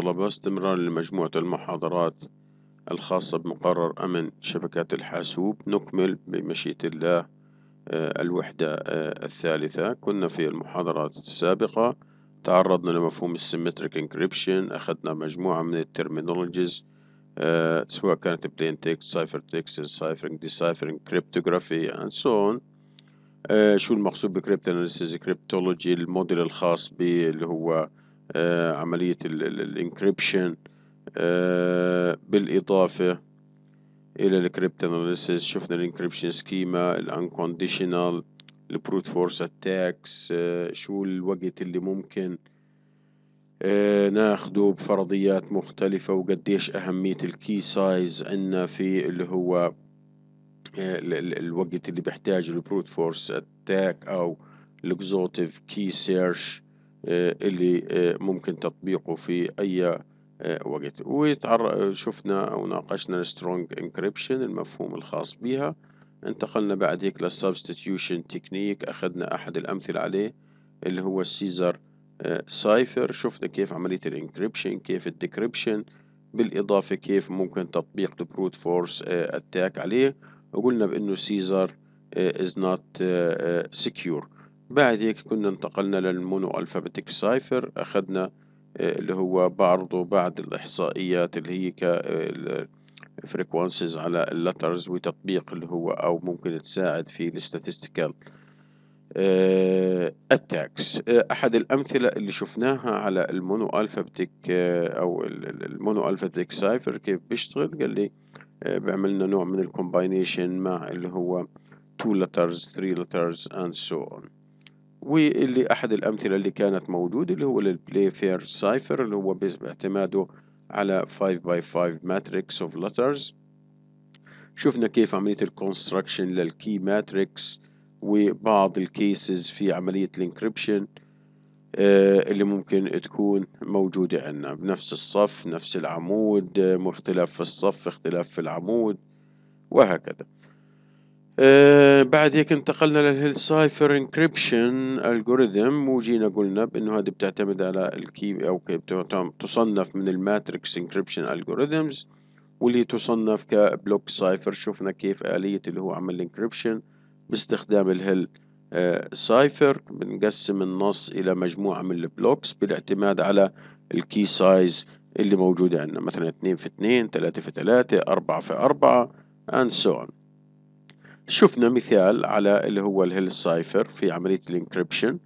الطلبة استمرار لمجموعة المحاضرات الخاصة بمقرر أمن شبكات الحاسوب نكمل بمشيئة الله آه، الوحدة آه، الثالثة كنا في المحاضرات السابقة تعرضنا لمفهوم السيمتريك انكريبشن أخذنا مجموعة من الترمينولوجيز آه، سواء كانت بلين تكست سايفر تكست سايفرنج ديسايفرنج كريبتوغرافي اند سو اون شو المقصود بكريبت كريبتولوجي الموديل الخاص به اللي هو آه، عملية الانكريبشن آه، بالإضافة إلى الكريبتاناليسيس شفنا الانكريبشن سكيما الانكونديشنال البروت فورس اتاكس شو الوقت اللي ممكن آه، ناخده بفرضيات مختلفة وقديش أهمية الكي سايز عنا في اللي هو الوقت اللي بيحتاجه البروت فورس اتاك أو الاكزوتيف كي سيرش آه، اللي آه، ممكن تطبيقه في أي آه، وقت وشفنا شفنا أو ناقشنا strong encryption المفهوم الخاص بها انتقلنا بعد هيك للسبستيتيوشن تكنيك أخذنا أحد الأمثلة عليه اللي هو السيزر سايفر شفنا كيف عملية الانكريبشن كيف الديكريبشن بالإضافة كيف ممكن تطبيق البروت فورس اتاك عليه وقلنا بأنه سيزر is not secure بعد هيك كنا انتقلنا للمونو الفابتك سايفر اخدنا آه، اللي هو برضه بعض الاحصائيات اللي هي كفريكونسيز آه، على اللترز وتطبيق اللي هو او ممكن تساعد في الستاتستيكال التاكس آه، احد الامثله اللي شفناها على المونو الفابتك او المونو الفابتك سايفر كيف بيشتغل قال لي بعملنا نوع من الكومباينيشن مع اللي هو 2 letters 3 letters and so on واللي أحد الأمثلة اللي كانت موجودة اللي هو البلاي فير سايفر اللي هو باعتماده على 5 x 5 ماتريكس of letters شفنا كيف عملية الكونستراكشن للكي ماتريكس وبعض الكيسز في عملية الانكريبشن آه، اللي ممكن تكون موجودة عندنا بنفس الصف نفس العمود اختلاف آه، في الصف اختلاف في العمود وهكذا آه بعد هيك انتقلنا سايفر انكريبشن الجوريثم وجينا قلنا بانه هذه بتعتمد على الكي او تصنف من الماتريكس انكريبشن الجوريثمز واللي تصنف كبلوك سايفر شفنا كيف آلية اللي هو عمل الانكريبشن باستخدام الهيل آه سايفر بنقسم النص إلى مجموعة من البلوكس بالاعتماد على الكي سايز اللي موجودة عندنا مثلا 2 في 2 3 في 3 4 في 4 and so on شفنا مثال على اللي هو الهيل سايفر في عملية الانكريبشن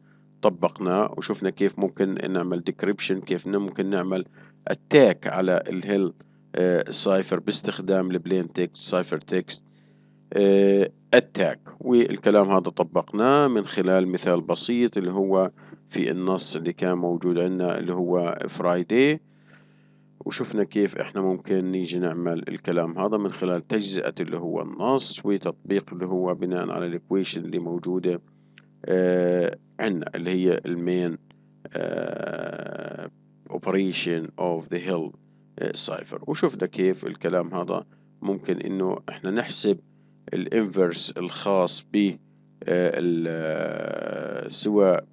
طبقناه وشفنا كيف ممكن نعمل ديكريبشن كيف ممكن نعمل اتاك على الهيل آه، سايفر باستخدام البلين تكست سايفر تكست اتاك آه، والكلام هذا طبقناه من خلال مثال بسيط اللي هو في النص اللي كان موجود عندنا اللي هو فرايدي وشفنا كيف احنا ممكن نيجي نعمل الكلام هذا من خلال تجزئة اللي هو النص وتطبيق اللي هو بناء على الاكويشن اللي موجودة آه عندنا اللي هي المين آه operation of the hill آه، cipher وشفنا كيف الكلام هذا ممكن انه احنا نحسب الانفرس الخاص ب آه, آه، سواء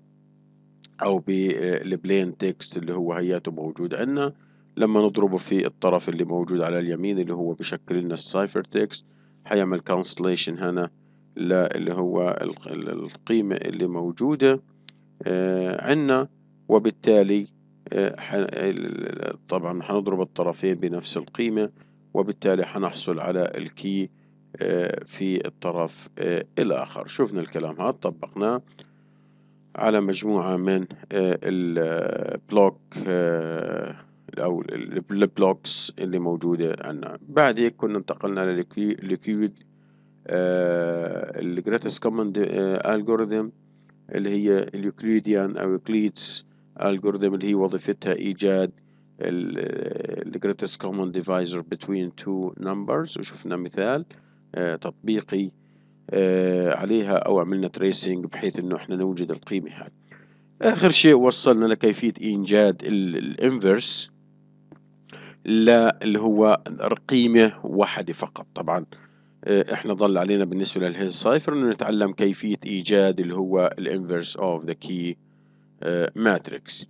او بالبلين آه، تكست اللي هو هياته موجود عندنا لما نضربه في الطرف اللي موجود على اليمين اللي هو بيشكل لنا السايفر تكست حيعمل كانسليشن هنا اللي هو القيمة اللي موجودة آه، عنا وبالتالي آه، طبعا حنضرب الطرفين بنفس القيمة وبالتالي حنحصل على الكي آه، في الطرف الآخر شفنا الكلام هذا طبقناه على مجموعة من البلوك او البلوكس اللي موجوده عندنا بعد هيك كنا انتقلنا للكيويد الجريتست كومن الجوريثم اللي هي اليوكليديان او يوكليدز الجوريثم اللي هي وظيفتها ايجاد ال كومن ديفايزر بين تو نمبرز وشفنا مثال آه، تطبيقي آه، عليها او عملنا تريسينج بحيث انه احنا نوجد القيمة هاي اخر شيء وصلنا لكيفية انجاد الانفرس لا اللي هو قيمة واحدة فقط طبعا آه، احنا ضل علينا بالنسبة للهيز سايفر انه نتعلم كيفية ايجاد اللي هو الانفرس اوف ذا كي ماتريكس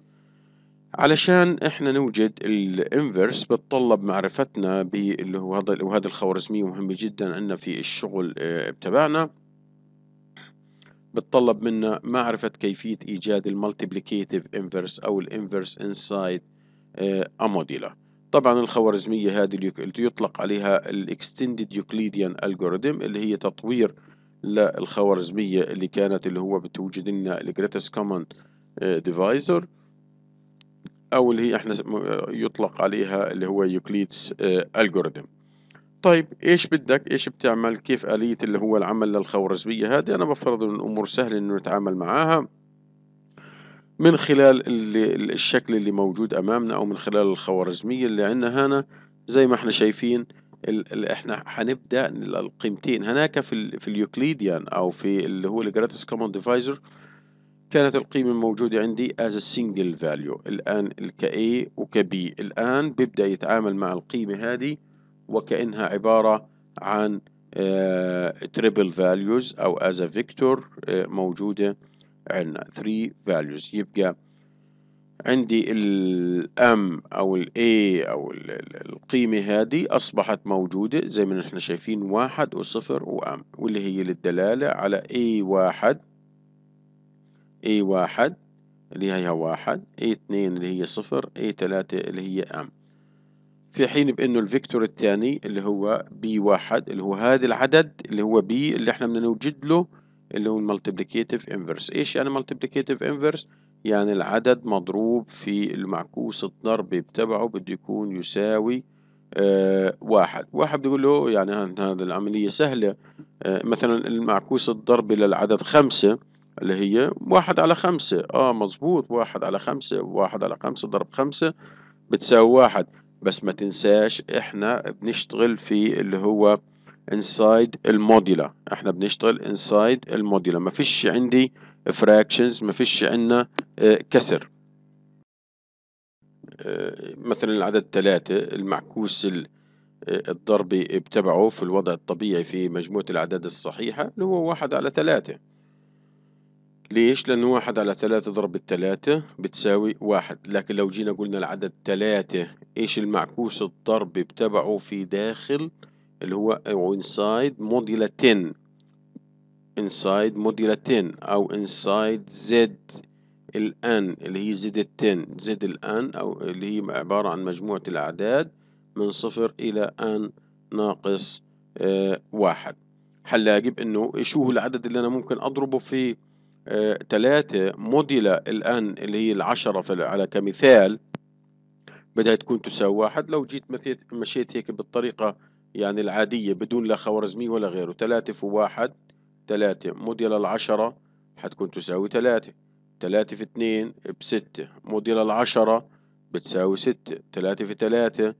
علشان احنا نوجد الانفرس بتطلب معرفتنا باللي هو هذا وهذا الخوارزمية مهمة جدا عندنا في الشغل آه، تبعنا بتطلب منا معرفة كيفية ايجاد المالتيبليكيتيف انفرس او الانفرس انسايد اموديلا طبعا الخوارزمية هذه يطلق عليها الاكستندد يوكليديان الجوريثم اللي هي تطوير للخوارزمية اللي كانت اللي هو بتوجد لنا الجريتست كومن ديفايزر او اللي هي احنا آه، يطلق عليها اللي هو يوكليدس الجوريثم آه، طيب ايش بدك ايش بتعمل كيف آلية اللي هو العمل للخوارزمية هذه انا بفرض ان الامور سهلة انه نتعامل معاها من خلال اللي الشكل اللي موجود امامنا او من خلال الخوارزميه اللي عندنا هنا زي ما احنا شايفين احنا هنبدا القيمتين هناك في في اليوكليديان او في اللي هو الجراتس كومون ديفايزر كانت القيمة الموجودة عندي as a single value الآن ك A B الآن بيبدأ يتعامل مع القيمة هذه وكأنها عبارة عن تريبل آه، فاليوز values أو as a vector uh, موجودة عندنا 3 values يبقى عندي الام او الاي او القيمة هذه اصبحت موجودة زي ما نحن شايفين واحد وصفر وام واللي هي للدلالة على اي واحد اي واحد اللي هي واحد اي اثنين اللي هي صفر اي ثلاثة اللي هي ام في حين بانه الفيكتور الثاني اللي هو بي واحد اللي هو هذا العدد اللي هو بي اللي احنا بدنا نوجد له اللي هو المالتيبليكيتيف انفرس ايش يعني مالتيبليكيتيف انفرس يعني العدد مضروب في المعكوس الضربي بتبعه بده يكون يساوي آه واحد واحد بيقول له يعني هذه العملية سهلة آه مثلا المعكوس الضربي للعدد خمسة اللي هي واحد على خمسة اه مظبوط واحد على خمسة واحد على خمسة ضرب خمسة بتساوي واحد بس ما تنساش احنا بنشتغل في اللي هو انسايد الموديلا احنا بنشتغل انسايد الموديلا فيش عندي فراكشنز ما فيش عندنا آه، كسر آه، مثلا العدد ثلاثة المعكوس آه، الضربي بتبعه في الوضع الطبيعي في مجموعة الأعداد الصحيحة اللي هو واحد على ثلاثة ليش؟ لأنه واحد على ثلاثة ضرب الثلاثة بتساوي واحد لكن لو جينا قلنا العدد ثلاثة إيش المعكوس الضربي بتبعه في داخل اللي هو inside موديلا 10 inside موديلا 10 أو inside z الآن اللي هي زد التن زد الآن أو اللي هي عبارة عن مجموعة الأعداد من صفر إلى آن ناقص آه واحد حل أجيب إنه شو هو العدد اللي أنا ممكن أضربه في آه تلاتة موديلا الآن اللي هي العشرة على كمثال بدها تكون تساوي واحد لو جيت مشيت هيك بالطريقة يعني العادية بدون لا خوارزمية ولا غيره تلاتة في واحد تلاتة موديل العشرة حتكون تساوي تلاتة تلاتة في اتنين بستة موديل العشرة بتساوي ستة تلاتة في تلاتة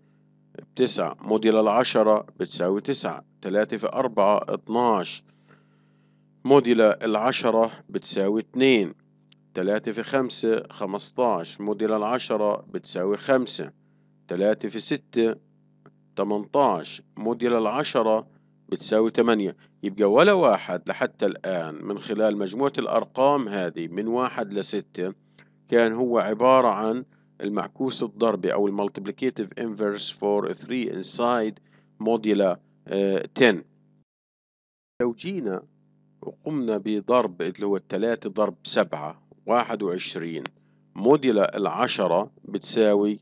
بتسعة موديل العشرة بتساوي تسعة تلاتة في أربعة اتناش موديل العشرة بتساوي اتنين تلاتة في خمسة خمستاش موديل العشرة بتساوي خمسة تلاتة في ستة 18 موديل العشرة بتساوي 8 يبقى ولا واحد لحتى الآن من خلال مجموعة الأرقام هذه من واحد لستة كان هو عبارة عن المعكوس الضربي أو المالتيبليكيتيف إنفرس فور 3 إنسايد موديلا 10 آه، لو جينا وقمنا بضرب اللي هو التلاتة ضرب سبعة واحد وعشرين موديلا العشرة بتساوي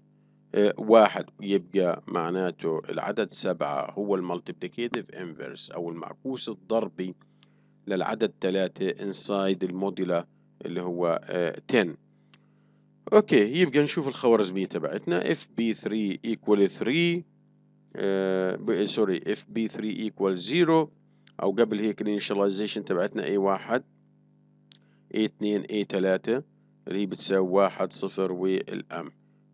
واحد يبقى معناته العدد سبعة هو المالتبليكيتيف انفرس أو المعكوس الضربي للعدد ثلاثة انسايد الموديلا اللي هو 10 آه، اوكي يبقى نشوف الخوارزمية تبعتنا اف بي 3 equal 3 سوري اف بي 3 equal 0 او قبل هيك الانشاليزيشن تبعتنا اي واحد اي اتنين اي تلاتة اللي هي بتساوي واحد صفر والام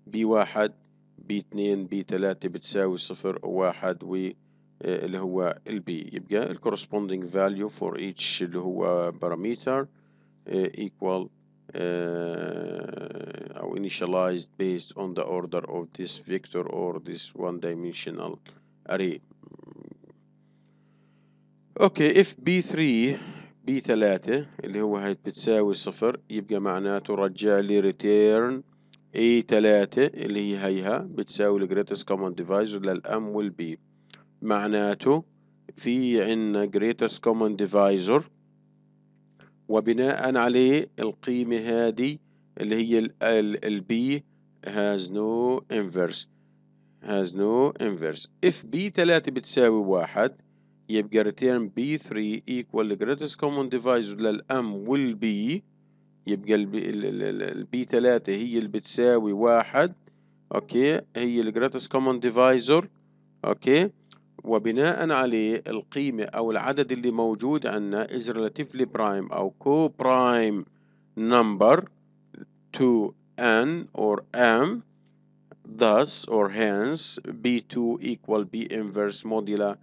بي واحد بي اتنين بي تلاتة بتساوي صفر واحد و آه، اللي هو البي يبقى corresponding value for each اللي هو باراميتر آه، equal آه، أو initialized based on the order of this vector or this one dimensional array اوكي اف بي 3 بي 3 اللي هو هاي بتساوي صفر يبقى معناته رجع لي return اي تلاتة اللي هي هيها بتساوي الجريتس كومن ديفايزر للام والبي معناته في عنا جريتس كومن ديفايزر وبناء عليه القيمة هذه اللي هي البي has no inverse has no inverse if b ثلاثة بتساوي واحد يبقى return b 3 equal greatest common divisor للام والبي يبقى البي 3 هي اللي بتساوي واحد اوكي هي الجراتس كومن ديفايزر اوكي وبناء عليه القيمة أو العدد اللي موجود عندنا is relatively prime أو co-prime number to n or m thus or hence b2 equal b inverse modula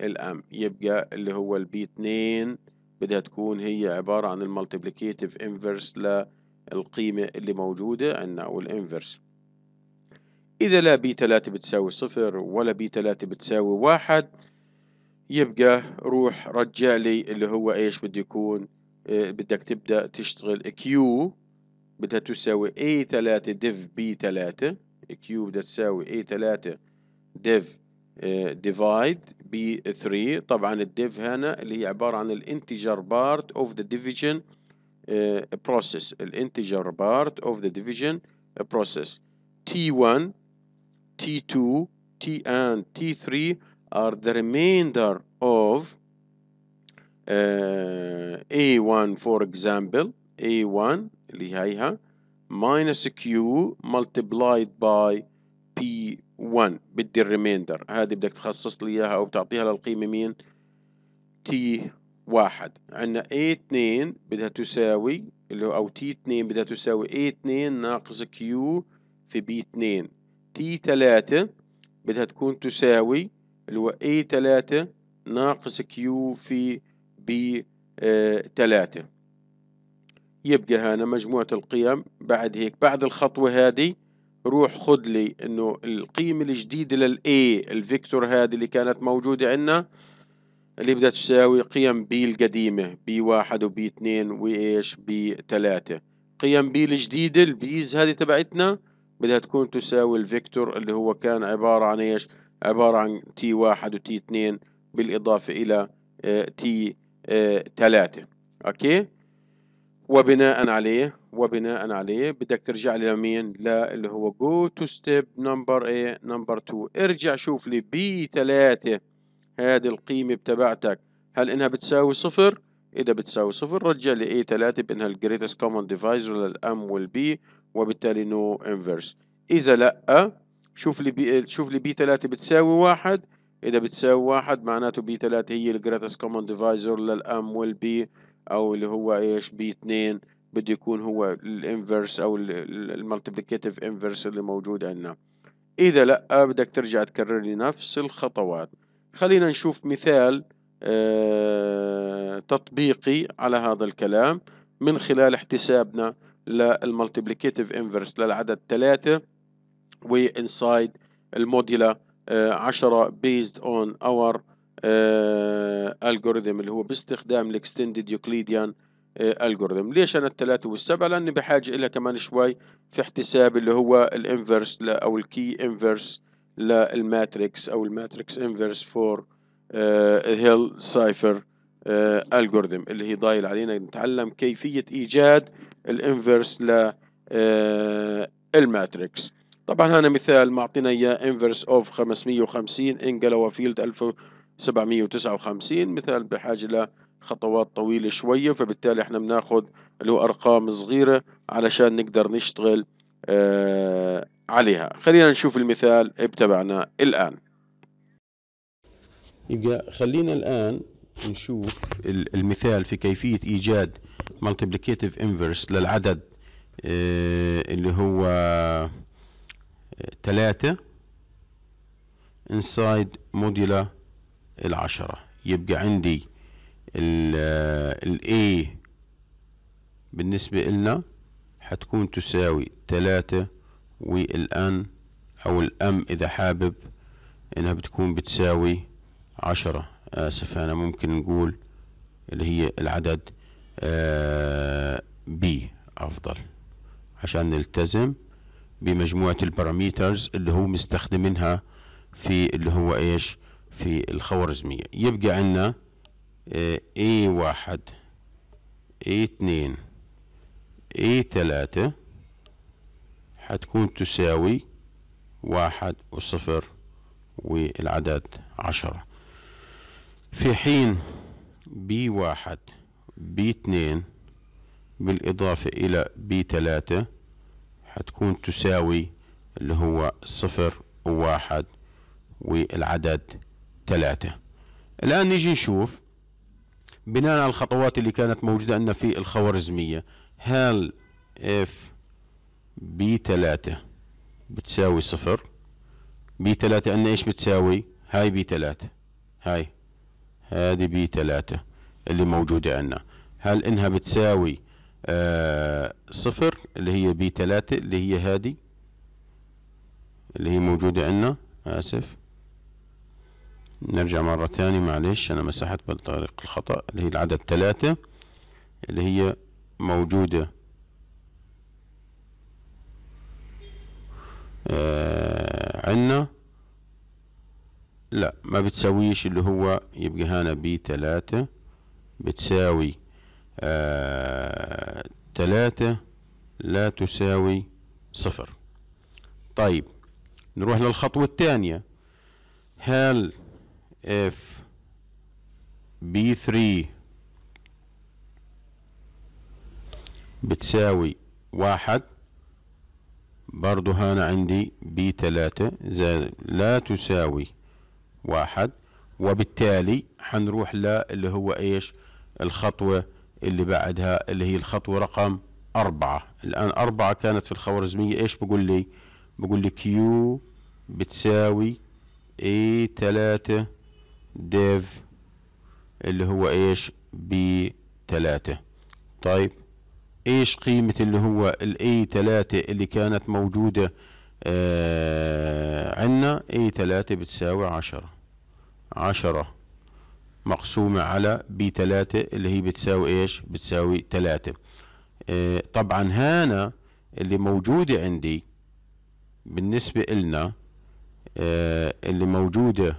الام يبقى اللي هو البي 2 بدها تكون هي عبارة عن المالتيبليكيتيف انفرس للقيمة اللي موجودة عندنا أو الانفرس إذا لا بي تلاتة بتساوي صفر ولا بي تلاتة بتساوي واحد يبقى روح رجع لي اللي هو إيش بده يكون آه، بدك تبدأ تشتغل كيو بدها تساوي A 3 ديف B 3 كيو بدها تساوي A 3 ديف ديفايد ب 3 طبعا الديف هنا اللي هي عبارة عن الانتجر بارت اوف ذا ديفيجن بروسيس الانتجر بارت اوف ذا ديفيجن بروسيس T1 T2 T and T3 are the remainder of uh, A1 for example A1 اللي هيها minus Q multiplied by بي 1 بدي الريميندر هذه بدك تخصص لي اياها او بتعطيها للقيمه مين تي 1 عندنا اي 2 بدها تساوي اللي هو او تي 2 بدها تساوي اي 2 ناقص كيو في بي 2 تي 3 بدها تكون تساوي اللي هو اي 3 ناقص كيو في بي 3 يبقى هنا مجموعة القيم بعد هيك بعد الخطوة هذه روح خد لي انه القيمة الجديدة للاي الفيكتور هذه اللي كانت موجودة عندنا اللي بدها تساوي قيم بي القديمة بي واحد وبي اثنين وايش بي ثلاثة قيم بي الجديدة البيز هذه تبعتنا بدها تكون تساوي الفيكتور اللي هو كان عبارة عن ايش عبارة عن تي واحد وتي اثنين بالإضافة إلى آه، آه، تي ثلاثة اوكي وبناء عليه وبناء عليه بدك ترجع لي لمين اللي هو go to step number A number 2 ارجع شوف لي B3 هذه القيمة بتبعتك هل انها بتساوي صفر اذا بتساوي صفر رجع لي A3 بانها الجريتست كومن ديفايس للام الام والبي وبالتالي نو no inverse اذا لا شوف لي بي شوف لي بي 3 بتساوي واحد اذا بتساوي واحد معناته بي 3 هي الجريتست كومن ديفايزر للام والبي او اللي هو ايش بي 2 بده يكون هو الانفرس او المالتيبليكاتيف انفرس اللي موجود عندنا اذا لا آه، بدك ترجع تكرر لي نفس الخطوات خلينا نشوف مثال آه، تطبيقي على هذا الكلام من خلال احتسابنا للمالتيبليكاتيف انفرس للعدد 3 وانسايد الموديلا 10 بيزد اون اور الجوريثم اللي هو باستخدام الاكستندد يوكليديان الالجوريثم ليش انا الثلاثة والسبعة لاني بحاجة الى كمان شوي في احتساب اللي هو الانفرس او الكي انفرس للماتريكس او الماتريكس انفرس فور آه، هيل سايفر آه، الالجوريثم اللي هي ضايل علينا نتعلم كيفية ايجاد الانفرس للماتريكس آه، طبعا هنا مثال معطينا اياه انفرس اوف 550 انجلا وفيلد 1759 مثال بحاجة ل خطوات طويلة شوية فبالتالي احنا بناخد اللي هو أرقام صغيرة علشان نقدر نشتغل آه عليها خلينا نشوف المثال بتبعنا الآن يبقى خلينا الآن نشوف المثال في كيفية إيجاد multiplicative انفرس للعدد آه اللي هو آه، تلاتة inside موديلا العشرة يبقى عندي ال A بالنسبة إلنا حتكون تساوي تلاتة والان او الام اذا حابب انها بتكون بتساوي عشرة اسف آه، انا ممكن نقول اللي هي العدد بي آه، افضل عشان نلتزم بمجموعة البراميترز اللي هو مستخدمينها في اللي هو ايش في الخوارزمية يبقى عندنا اي إيه واحد اي اتنين اي تلاتة حتكون تساوي واحد وصفر والعدد عشرة في حين بي واحد بي اتنين بالإضافة إلى بي تلاتة حتكون تساوي اللي هو صفر وواحد والعدد تلاتة الآن نيجي نشوف بناء على الخطوات اللي كانت موجودة عندنا في الخوارزمية هل اف بي تلاتة بتساوي صفر بي تلاتة عندنا ايش بتساوي هاي بي تلاتة هاي هذه بي تلاتة اللي موجودة عندنا هل انها بتساوي آه صفر اللي هي بي تلاتة اللي هي هذه اللي هي موجودة عندنا اسف نرجع مرة تاني معلش أنا مسحت بالطريق الخطأ اللي هي العدد ثلاثة اللي هي موجودة آه عنا لا ما بتساويش اللي هو يبقى هنا بي تلاتة بتساوي آه تلاتة لا تساوي صفر طيب نروح للخطوة الثانية هل if B3 بتساوي واحد برضو هنا عندي بي 3 زائد لا تساوي واحد وبالتالي حنروح اللي هو ايش الخطوة اللي بعدها اللي هي الخطوة رقم أربعة الآن أربعة كانت في الخوارزمية ايش بقول لي بقول لي كيو بتساوي اي 3 ديف اللي هو ايش بي تلاتة طيب ايش قيمة اللي هو الاي تلاتة اللي كانت موجودة آه عنا اي تلاتة بتساوي عشرة عشرة مقسومة على بي تلاتة اللي هي بتساوي ايش بتساوي تلاتة آه طبعا هنا اللي موجودة عندي بالنسبة إلنا آه اللي موجودة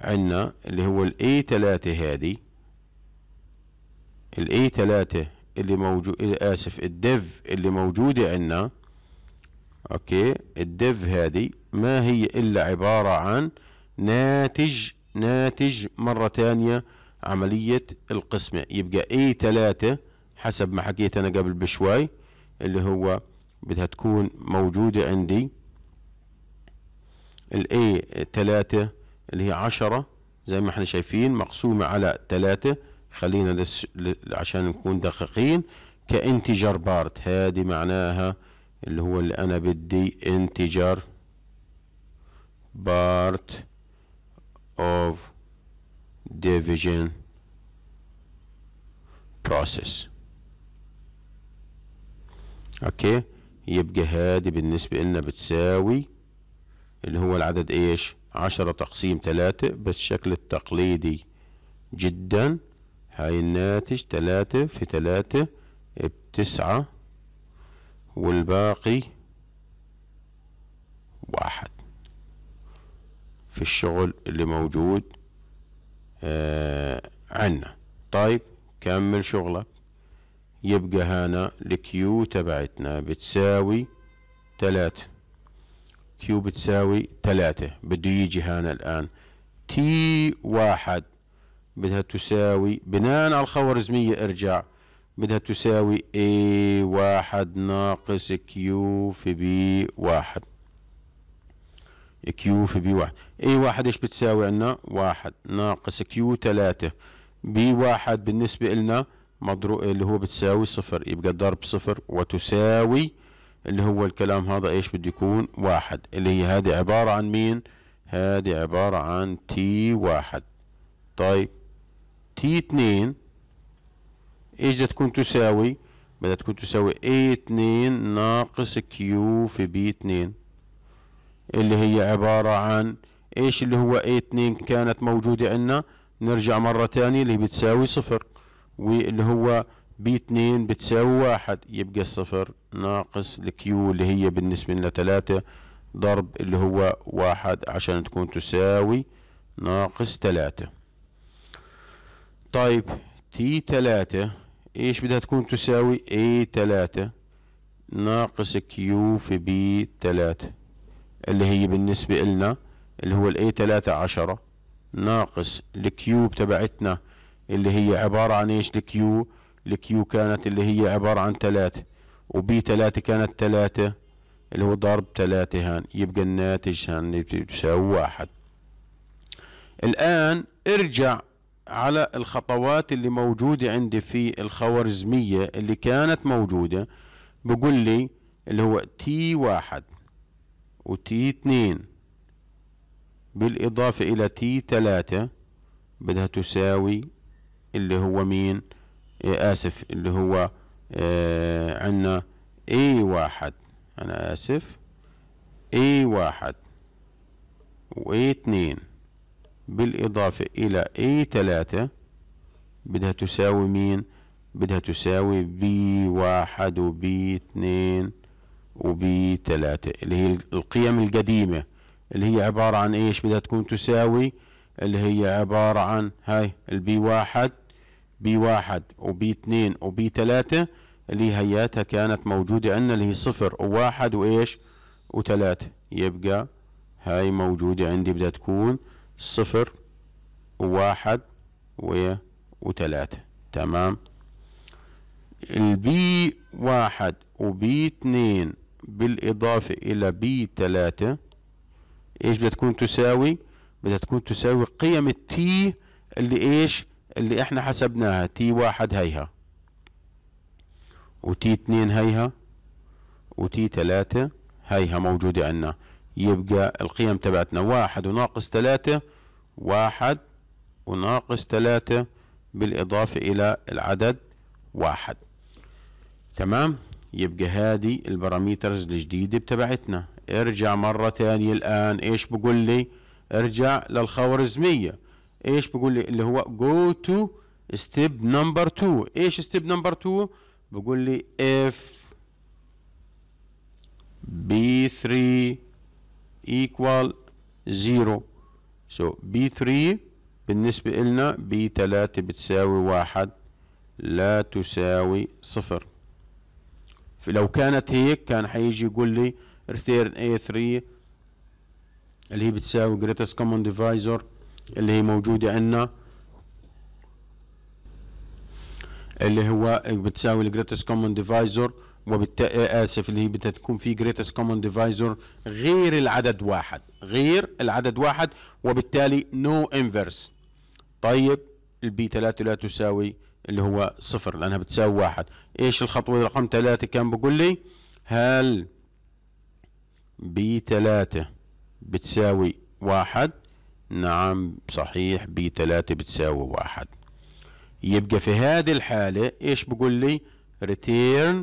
عندنا اللي هو ال A3 هادي ال A3 اللي موجود اسف الديف اللي موجودة عندنا اوكي الديف هذه ما هي الا عبارة عن ناتج ناتج مرة تانية عملية القسمة يبقى اي A3 حسب ما حكيت انا قبل بشوي اللي هو بدها تكون موجودة عندي الاي 3 اللي هي عشرة زي ما احنا شايفين مقسومة على تلاتة خلينا عشان نكون دقيقين كانتجر بارت هادي معناها اللي هو اللي انا بدي انتجر بارت اوف division process اوكي يبقى هادي بالنسبة لنا بتساوي اللي هو العدد ايش عشرة تقسيم تلاتة بالشكل التقليدي جدا هاي الناتج تلاتة في تلاتة بتسعة والباقي واحد في الشغل اللي موجود آه عنا طيب كمل شغلك يبقى هنا الكيو تبعتنا بتساوي تلاتة كيو بتساوي ثلاثة بده يجي هنا الآن تي واحد بدها تساوي بناء على الخوارزمية ارجع بدها تساوي اي واحد ناقص كيو في بي واحد كيو في بي واحد اي واحد ايش بتساوي عنا واحد ناقص كيو تلاتة بي واحد بالنسبة إلنا مضروب اللي هو بتساوي صفر يبقى ضرب صفر وتساوي اللي هو الكلام هذا ايش بده يكون واحد اللي هي هذه عبارة عن مين هذه عبارة عن تي واحد طيب تي اتنين ايش بدها تكون تساوي بدها تكون تساوي اي اتنين ناقص كيو في بي اتنين اللي هي عبارة عن ايش اللي هو اي اتنين كانت موجودة عندنا نرجع مرة تانية اللي بتساوي صفر واللي هو بي اتنين بتساوي واحد يبقى الصفر ناقص الكيو اللي هي بالنسبة لنا تلاتة ضرب اللي هو واحد عشان تكون تساوي ناقص تلاتة طيب تي تلاتة ايش بدها تكون تساوي اي تلاتة ناقص كيو في بي تلاتة اللي هي بالنسبة لنا اللي هو الاي تلاتة عشرة ناقص الكيوب تبعتنا اللي هي عبارة عن ايش الكيو الكيو كانت اللي هي عبارة عن تلاتة وبي تلاتة كانت تلاتة اللي هو ضرب تلاتة هان يبقى الناتج هان تساوي واحد الآن ارجع على الخطوات اللي موجودة عندي في الخوارزمية اللي كانت موجودة بقول لي اللي هو تي واحد وتي اتنين بالإضافة إلى تي تلاتة بدها تساوي اللي هو مين؟ إيه، اسف اللي هو آه، عندنا A واحد انا اسف A واحد A اتنين بالاضافة الى A تلاتة بدها تساوي مين بدها تساوي B واحد B اتنين B تلاتة اللي هي القيم القديمة اللي هي عبارة عن ايش بدها تكون تساوي اللي هي عبارة عن هاي البي واحد بي واحد وبي اتنين وبي تلاتة اللي هياتها كانت موجودة عندنا اللي هي صفر وواحد وايش وتلاتة يبقى هاي موجودة عندي بدها تكون صفر وواحد وثلاثة وتلاتة تمام البي واحد وبي اتنين بالإضافة إلى بي تلاتة إيش بدها تكون تساوي بدها تكون تساوي قيم التي اللي إيش اللي احنا حسبناها تي واحد هيها وتي اتنين هيها وتي تلاتة هيها موجودة عنا يبقى القيم تبعتنا واحد وناقص تلاتة واحد وناقص تلاتة بالإضافة إلى العدد واحد تمام يبقى هذه الباراميترز الجديدة بتبعتنا ارجع مرة تانية الآن ايش بقول لي ارجع للخوارزمية ايش بقول لي اللي هو جو تو ستيب نمبر 2 ايش ستيب نمبر 2 بقول لي اف بي 3 equal 0 so بي 3 بالنسبة لنا بي 3 بتساوي واحد لا تساوي صفر لو كانت هيك كان حيجي يقول لي return A3 اللي هي بتساوي greatest common divisor اللي هي موجودة عندنا اللي هو بتساوي الجريتست كومن ديفايزر وبالتالي اسف اللي هي بدها تكون في جريتست كومن ديفايزر غير العدد واحد غير العدد واحد وبالتالي نو no انفرس طيب البي 3 لا تساوي اللي هو صفر لانها بتساوي واحد ايش الخطوه رقم ثلاثة كان بقول لي هل بي 3 بتساوي واحد نعم صحيح بي تلاتة بتساوي واحد يبقى في هذه الحالة ايش بقول لي return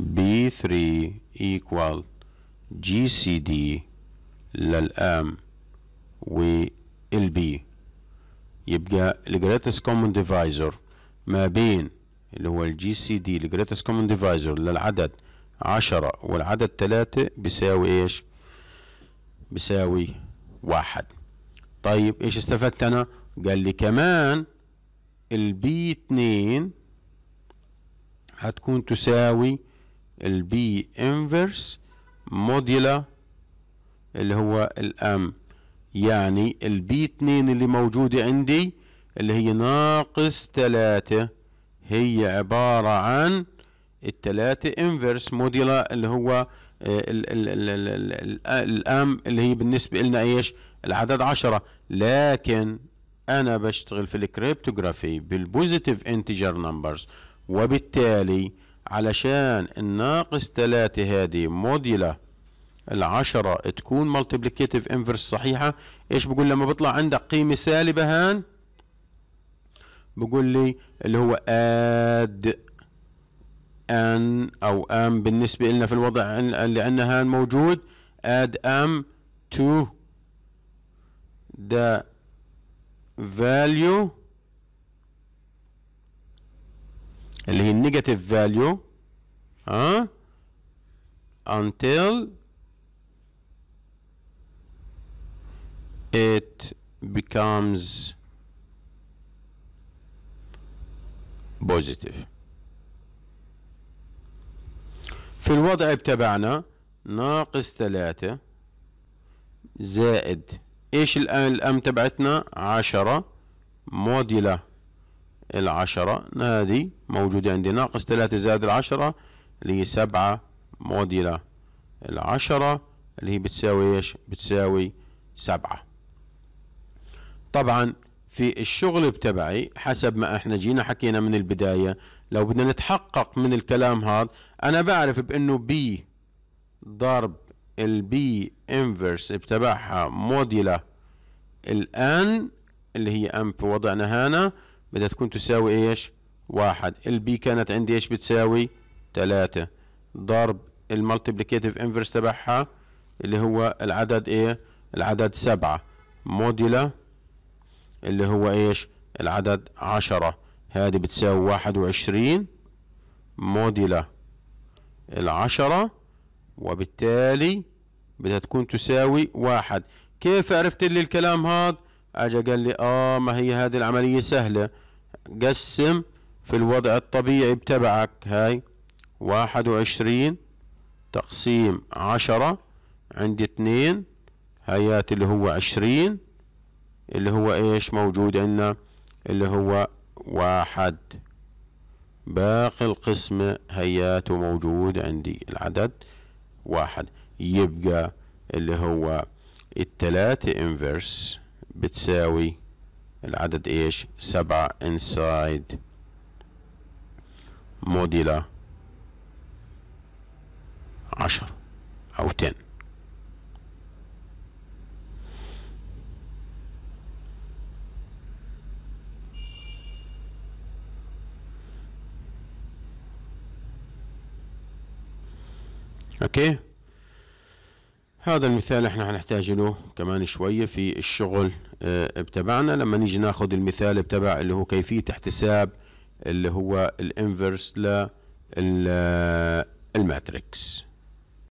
B3 equal GCD للام والبي يبقى greatest common ديفايزر ما بين اللي هو الجي سي دي greatest common ديفايزر للعدد عشرة والعدد تلاتة بيساوي ايش بيساوي واحد طيب ايش استفدت انا قال لي كمان البي اتنين هتكون تساوي البي انفرس موديلا اللي هو الام يعني البي اتنين اللي موجودة عندي اللي هي ناقص تلاتة هي عبارة عن الثلاثة انفرس موديلا اللي هو آه، آه، الام اللي هي بالنسبة لنا ايش العدد عشرة لكن انا بشتغل في الكريبتوغرافي بالبوزيتيف انتجر نمبرز وبالتالي علشان الناقص ثلاثة هذه موديلا العشرة تكون مالتيبليكيتيف انفرس صحيحة ايش بقول لما بطلع عندك قيمة سالبة هان بقول لي اللي هو اد ان او ام بالنسبة لنا في الوضع اللي عندنا هان موجود add ام to the value اللي هي النيجاتيف فاليو ها until it becomes positive في الوضع بتبعنا ناقص ثلاثة زائد ايش الام تبعتنا عشرة موديلة العشرة هذه موجودة عندي ناقص ثلاثة زائد العشرة اللي هي سبعة موديلة العشرة اللي هي بتساوي ايش بتساوي سبعة طبعا في الشغل بتبعي حسب ما احنا جينا حكينا من البداية لو بدنا نتحقق من الكلام هذا انا بعرف بانه بي ضرب البي انفرس بتبعها موديلا الان اللي هي ام في وضعنا هنا بدها تكون تساوي ايش واحد البي كانت عندي ايش بتساوي ثلاثة ضرب المالتيبليكيتيف انفرس تبعها اللي هو العدد ايه العدد سبعة موديلا اللي هو ايش العدد عشرة هذه بتساوي واحد وعشرين موديلا العشرة وبالتالي بدها تكون تساوي واحد كيف عرفت لي الكلام هذا اجا قال لي اه ما هي هذه العملية سهلة قسم في الوضع الطبيعي بتبعك هاي واحد وعشرين تقسيم عشرة عندي اتنين هيات اللي هو عشرين اللي هو ايش موجود عندنا اللي هو واحد باقي القسمة هيات موجود عندي العدد واحد يبقى اللي هو التلاتة انفرس بتساوي العدد ايش سبعة انسايد موديلا عشر أو تن اوكي هذا المثال احنا هنحتاج له كمان شوية في الشغل اه بتبعنا لما نيجي ناخد المثال بتبع اللي هو كيفية احتساب اللي هو الانفرس للماتريكس